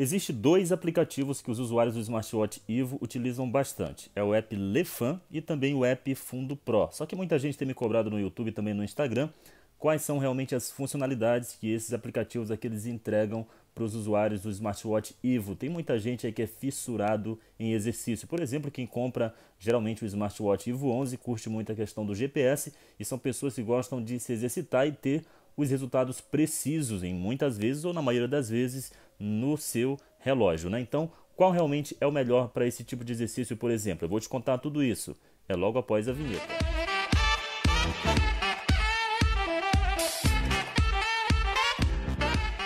Existem dois aplicativos que os usuários do smartwatch Ivo utilizam bastante. É o app Lefan e também o app Fundo Pro. Só que muita gente tem me cobrado no YouTube e também no Instagram quais são realmente as funcionalidades que esses aplicativos aqui eles entregam para os usuários do smartwatch Ivo. Tem muita gente aí que é fissurado em exercício. Por exemplo, quem compra geralmente o smartwatch Ivo 11 curte muito a questão do GPS e são pessoas que gostam de se exercitar e ter os resultados precisos em muitas vezes ou na maioria das vezes no seu relógio. Né? Então, qual realmente é o melhor para esse tipo de exercício, por exemplo? Eu vou te contar tudo isso. É logo após a vinheta.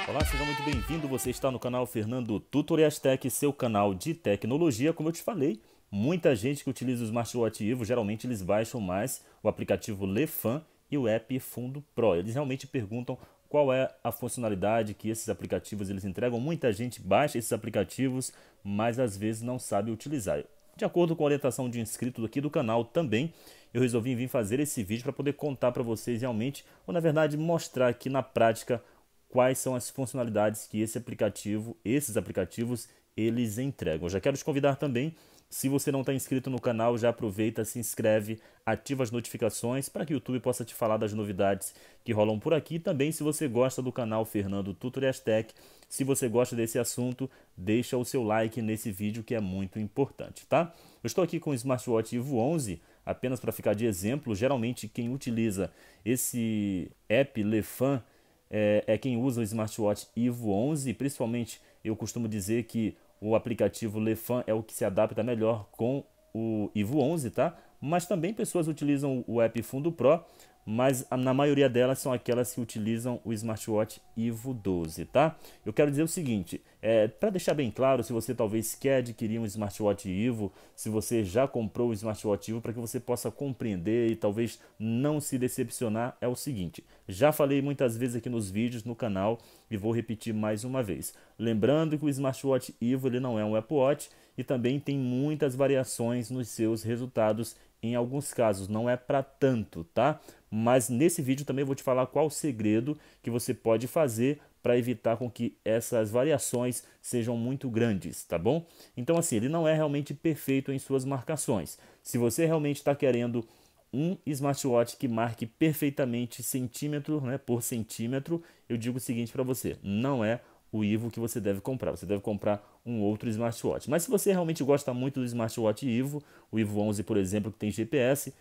Olá, seja muito bem-vindo. Você está no canal Fernando Tutoriais Tech, seu canal de tecnologia. Como eu te falei, muita gente que utiliza o smartwatch Ivo, geralmente eles baixam mais o aplicativo Lefan e o app Fundo Pro. Eles realmente perguntam qual é a funcionalidade que esses aplicativos eles entregam. Muita gente baixa esses aplicativos, mas às vezes não sabe utilizar. De acordo com a orientação de inscrito aqui do canal também, eu resolvi vir fazer esse vídeo para poder contar para vocês realmente, ou na verdade mostrar aqui na prática quais são as funcionalidades que esse aplicativo, esses aplicativos eles entregam. Eu já quero te convidar também se você não está inscrito no canal, já aproveita, se inscreve, ativa as notificações para que o YouTube possa te falar das novidades que rolam por aqui. Também, se você gosta do canal Fernando Tutorias Tech, se você gosta desse assunto, deixa o seu like nesse vídeo que é muito importante, tá? Eu estou aqui com o smartwatch Ivo 11, apenas para ficar de exemplo. Geralmente, quem utiliza esse app Lefan é, é quem usa o smartwatch Ivo 11, principalmente eu costumo dizer que o aplicativo Lefan é o que se adapta melhor com o Ivo 11, tá? Mas também pessoas utilizam o app Fundo Pro mas na maioria delas são aquelas que utilizam o smartwatch Ivo 12, tá? Eu quero dizer o seguinte, é, para deixar bem claro, se você talvez quer adquirir um smartwatch Ivo, se você já comprou o smartwatch Ivo, para que você possa compreender e talvez não se decepcionar, é o seguinte: já falei muitas vezes aqui nos vídeos no canal e vou repetir mais uma vez. Lembrando que o smartwatch Ivo ele não é um Apple Watch e também tem muitas variações nos seus resultados em alguns casos, não é para tanto, tá? mas nesse vídeo também vou te falar qual o segredo que você pode fazer para evitar com que essas variações sejam muito grandes, tá bom? Então assim, ele não é realmente perfeito em suas marcações. Se você realmente está querendo um smartwatch que marque perfeitamente centímetro né, por centímetro, eu digo o seguinte para você, não é o Ivo que você deve comprar. Você deve comprar um outro smartwatch. Mas se você realmente gosta muito do smartwatch Ivo, o Ivo 11, por exemplo, que tem GPS,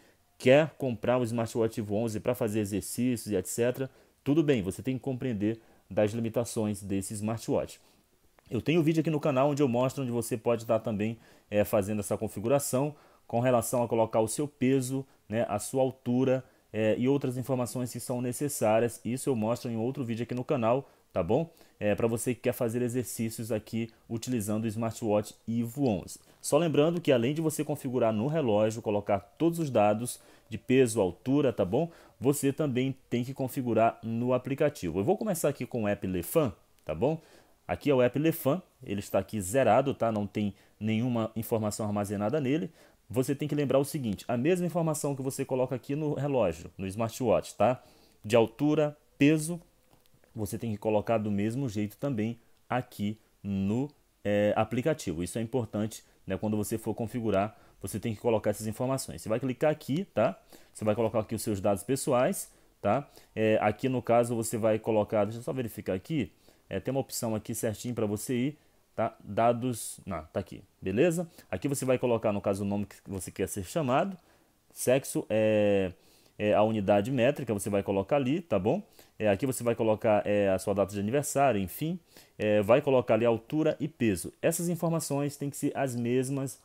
quer comprar um smartwatch 11 para fazer exercícios e etc., tudo bem, você tem que compreender das limitações desse smartwatch. Eu tenho um vídeo aqui no canal onde eu mostro onde você pode estar tá também é, fazendo essa configuração com relação a colocar o seu peso, né, a sua altura é, e outras informações que são necessárias. Isso eu mostro em outro vídeo aqui no canal tá bom? É, para você que quer fazer exercícios aqui utilizando o smartwatch Ivo 11. Só lembrando que além de você configurar no relógio, colocar todos os dados de peso, altura, tá bom? Você também tem que configurar no aplicativo. Eu vou começar aqui com o app Lefan, tá bom? Aqui é o app Lefan, ele está aqui zerado, tá? Não tem nenhuma informação armazenada nele. Você tem que lembrar o seguinte, a mesma informação que você coloca aqui no relógio, no smartwatch, tá? De altura, peso, você tem que colocar do mesmo jeito também aqui no é, aplicativo. Isso é importante né? quando você for configurar, você tem que colocar essas informações. Você vai clicar aqui, tá? Você vai colocar aqui os seus dados pessoais, tá? É, aqui no caso você vai colocar, deixa eu só verificar aqui, é, tem uma opção aqui certinho para você ir, tá? Dados, não, tá aqui, beleza? Aqui você vai colocar no caso o nome que você quer ser chamado, sexo é é, a unidade métrica, você vai colocar ali, tá bom? É, aqui você vai colocar é, a sua data de aniversário, enfim, é, vai colocar ali altura e peso. Essas informações têm que ser as mesmas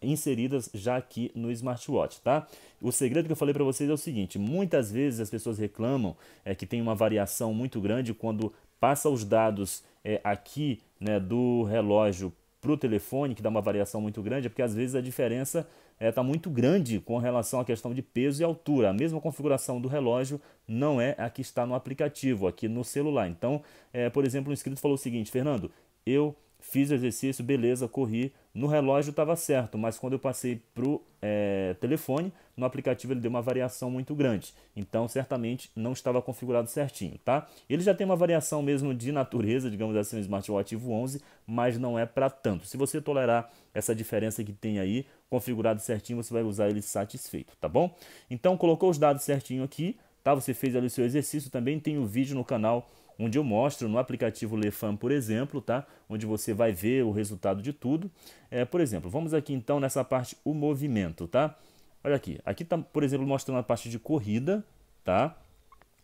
inseridas já aqui no smartwatch, tá? O segredo que eu falei para vocês é o seguinte: muitas vezes as pessoas reclamam é, que tem uma variação muito grande quando passa os dados é, aqui né, do relógio para o telefone, que dá uma variação muito grande, é porque às vezes a diferença está é, tá muito grande com relação à questão de peso e altura. A mesma configuração do relógio não é a que está no aplicativo, aqui no celular. Então, é, por exemplo, um inscrito falou o seguinte, Fernando, eu fiz o exercício, beleza, corri. No relógio estava certo, mas quando eu passei para o é, eh, telefone, no aplicativo ele deu uma variação muito grande. Então, certamente não estava configurado certinho, tá? Ele já tem uma variação mesmo de natureza, digamos assim, no smartwatch Evo 11, mas não é para tanto. Se você tolerar essa diferença que tem aí, configurado certinho, você vai usar ele satisfeito, tá bom? Então, colocou os dados certinho aqui, tá? Você fez ali o seu exercício, também tem o um vídeo no canal onde eu mostro no aplicativo Lefam, por exemplo, tá? onde você vai ver o resultado de tudo. É, por exemplo, vamos aqui então nessa parte o movimento, tá? Olha aqui, aqui está, por exemplo, mostrando a parte de corrida, tá?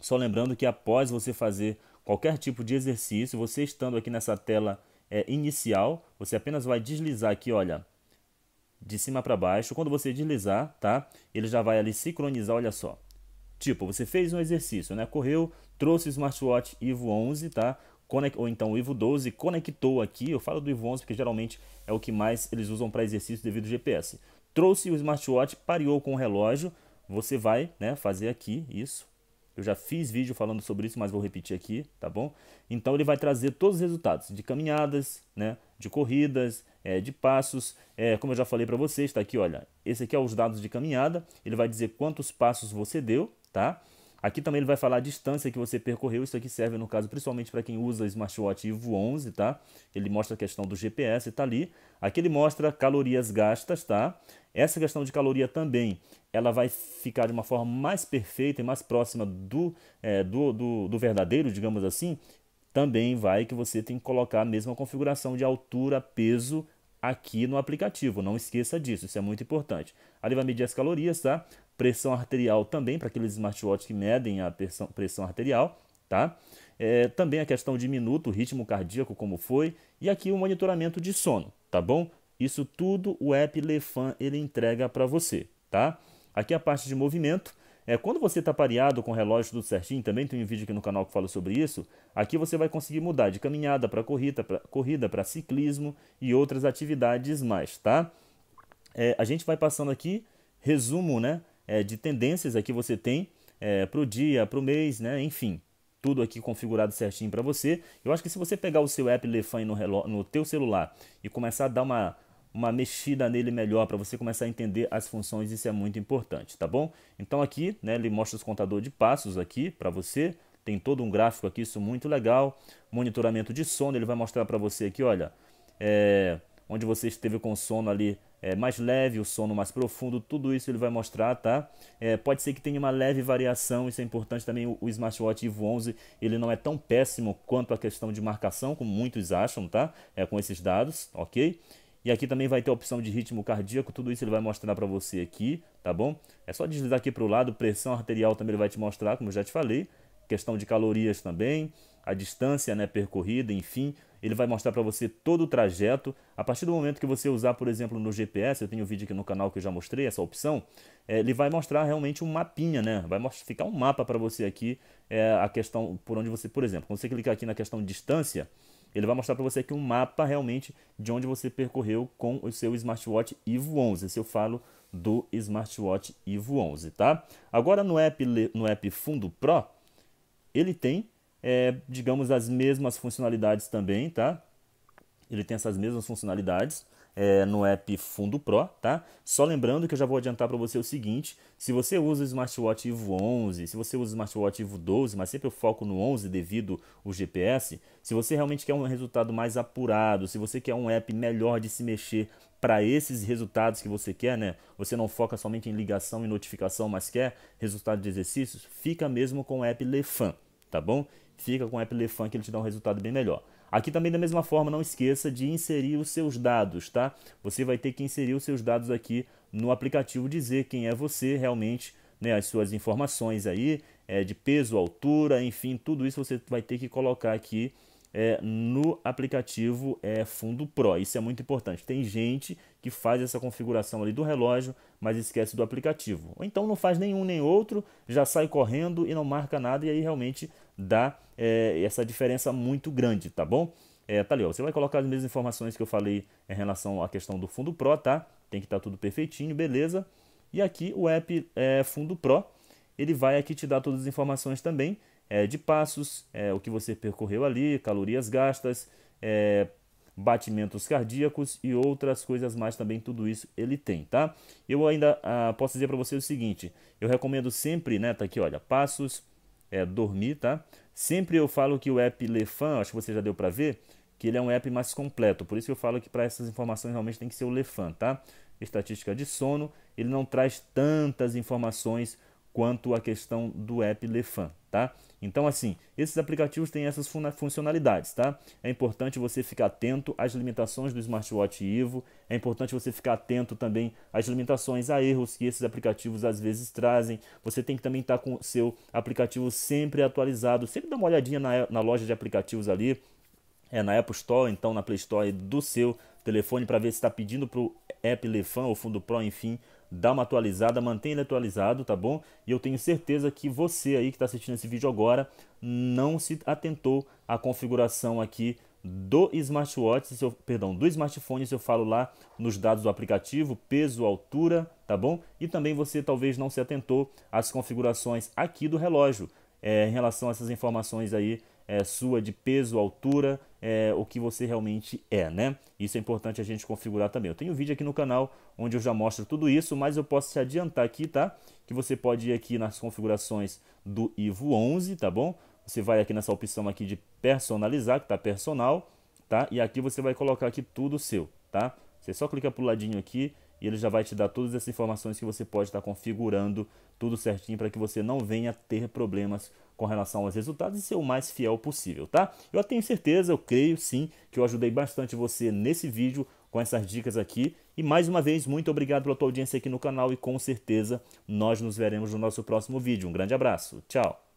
Só lembrando que após você fazer qualquer tipo de exercício, você estando aqui nessa tela é, inicial, você apenas vai deslizar aqui, olha, de cima para baixo. Quando você deslizar, tá? Ele já vai ali sincronizar, olha só. Tipo, você fez um exercício, né? Correu, trouxe o smartwatch Ivo 11, tá? ou então o Ivo 12 conectou aqui. Eu falo do Ivo 11 porque geralmente é o que mais eles usam para exercício devido ao GPS. Trouxe o smartwatch, pareou com o relógio. Você vai, né, fazer aqui isso. Eu já fiz vídeo falando sobre isso, mas vou repetir aqui, tá bom? Então ele vai trazer todos os resultados de caminhadas, né, de corridas, é, de passos. É, como eu já falei para vocês, está aqui, olha. Esse aqui é os dados de caminhada. Ele vai dizer quantos passos você deu, tá? Aqui também ele vai falar a distância que você percorreu. Isso aqui serve, no caso, principalmente para quem usa smartwatch Ivo 11, tá? Ele mostra a questão do GPS, tá ali. Aqui ele mostra calorias gastas, tá? Essa questão de caloria também, ela vai ficar de uma forma mais perfeita e mais próxima do, é, do, do, do verdadeiro, digamos assim. Também vai que você tem que colocar a mesma configuração de altura, peso aqui no aplicativo. Não esqueça disso, isso é muito importante. Ali vai medir as calorias, tá? Pressão arterial também, para aqueles smartwatches que medem a pressão, arterial, tá? É, também a questão de minuto, ritmo cardíaco, como foi, e aqui o monitoramento de sono, tá bom? Isso tudo o app Lefan ele entrega para você, tá? Aqui a parte de movimento, é, quando você está pareado com o relógio tudo certinho, também tem um vídeo aqui no canal que fala sobre isso, aqui você vai conseguir mudar de caminhada para corrida, para corrida, ciclismo e outras atividades mais, tá? É, a gente vai passando aqui, resumo né, é, de tendências aqui você tem é, para o dia, para o mês, né, enfim. Tudo aqui configurado certinho para você. Eu acho que se você pegar o seu app Lefan no, no teu celular e começar a dar uma uma mexida nele melhor para você começar a entender as funções, isso é muito importante, tá bom? Então aqui, né, ele mostra os contador de passos aqui para você, tem todo um gráfico aqui, isso muito legal. Monitoramento de sono, ele vai mostrar para você aqui, olha, é, onde você esteve com sono ali é, mais leve, o sono mais profundo, tudo isso ele vai mostrar, tá? É, pode ser que tenha uma leve variação, isso é importante também. O, o, smartwatch Ivo 11 ele não é tão péssimo quanto a questão de marcação, como muitos acham, tá? É, com esses dados, ok? E aqui também vai ter a opção de ritmo cardíaco, tudo isso ele vai mostrar para você aqui, tá bom? É só deslizar aqui para o lado, pressão arterial também ele vai te mostrar, como eu já te falei, questão de calorias também, a distância né, percorrida, enfim, ele vai mostrar para você todo o trajeto. A partir do momento que você usar, por exemplo, no GPS, eu tenho um vídeo aqui no canal que eu já mostrei essa opção, é, ele vai mostrar realmente um mapinha, né? Vai ficar um mapa para você aqui, é, a questão por onde você, por exemplo, quando você clicar aqui na questão distância, ele vai mostrar para você aqui um mapa realmente de onde você percorreu com o seu smartwatch Ivo 11. Se eu falo do smartwatch Ivo 11, tá? Agora no app, no app Fundo Pro, ele tem, é, digamos, as mesmas funcionalidades também, tá? Ele tem essas mesmas funcionalidades é, no app Fundo Pro, tá? Só lembrando que eu já vou adiantar para você o seguinte, se você usa o smartwatch Vivo 11, se você usa o smartwatch Vivo 12, mas sempre eu foco no 11 devido ao GPS, se você realmente quer um resultado mais apurado, se você quer um app melhor de se mexer para esses resultados que você quer, né? Você não foca somente em ligação e notificação, mas quer resultado de exercícios, fica mesmo com o app Lefan, tá bom? Fica com o app Lefan que ele te dá um resultado bem melhor. Aqui também da mesma forma, não esqueça de inserir os seus dados, tá? Você vai ter que inserir os seus dados aqui no aplicativo, dizer quem é você realmente, né, as suas informações aí, é, de peso, altura, enfim, tudo isso você vai ter que colocar aqui é, no aplicativo é, Fundo Pro. Isso é muito importante. Tem gente que faz essa configuração ali do relógio, mas esquece do aplicativo. Ou então não faz nenhum nem outro, já sai correndo e não marca nada, e aí realmente dá é, essa diferença muito grande, tá bom? É, tá ali, ó, você vai colocar as mesmas informações que eu falei em relação à questão do Fundo Pro, tá? Tem que estar tá tudo perfeitinho, beleza? E aqui o app é, Fundo Pro, ele vai aqui te dar todas as informações também é, de passos, é, o que você percorreu ali, calorias gastas, é, batimentos cardíacos e outras coisas mais também, tudo isso ele tem, tá? Eu ainda ah, posso dizer para você o seguinte, eu recomendo sempre, né, tá aqui, olha, passos, é, dormir, tá? Sempre eu falo que o app Lefan, acho que você já deu para ver, que ele é um app mais completo. Por isso que eu falo que para essas informações realmente tem que ser o Lefan, tá? Estatística de sono, ele não traz tantas informações quanto à questão do app Lefan, tá? Então, assim, esses aplicativos têm essas fun funcionalidades, tá? É importante você ficar atento às limitações do smartwatch Ivo, é importante você ficar atento também às limitações, a erros que esses aplicativos às vezes trazem. Você tem que também estar tá com o seu aplicativo sempre atualizado, sempre dá uma olhadinha na, na loja de aplicativos ali, é na Apple Store, então na Play Store do seu telefone para ver se está pedindo para o app Lefan ou Fundo Pro, enfim, dá uma atualizada, mantém ele atualizado, tá bom? E eu tenho certeza que você aí que está assistindo esse vídeo agora não se atentou à configuração aqui do smartwatch, eu, perdão, do smartphone, se eu falo lá nos dados do aplicativo, peso, altura, tá bom? E também você talvez não se atentou às configurações aqui do relógio é, em relação a essas informações aí é, sua de peso, altura, é, o que você realmente é, né? Isso é importante a gente configurar também. Eu tenho um vídeo aqui no canal onde eu já mostro tudo isso, mas eu posso te adiantar aqui, tá? Que você pode ir aqui nas configurações do Ivo 11, tá bom? Você vai aqui nessa opção aqui de personalizar, que tá personal, tá? E aqui você vai colocar aqui tudo seu, tá? Você só clica pro ladinho aqui e ele já vai te dar todas essas informações que você pode estar configurando tudo certinho para que você não venha ter problemas com relação aos resultados e ser o mais fiel possível, tá? Eu tenho certeza, eu creio sim, que eu ajudei bastante você nesse vídeo com essas dicas aqui. E mais uma vez, muito obrigado pela tua audiência aqui no canal e com certeza nós nos veremos no nosso próximo vídeo. Um grande abraço, tchau!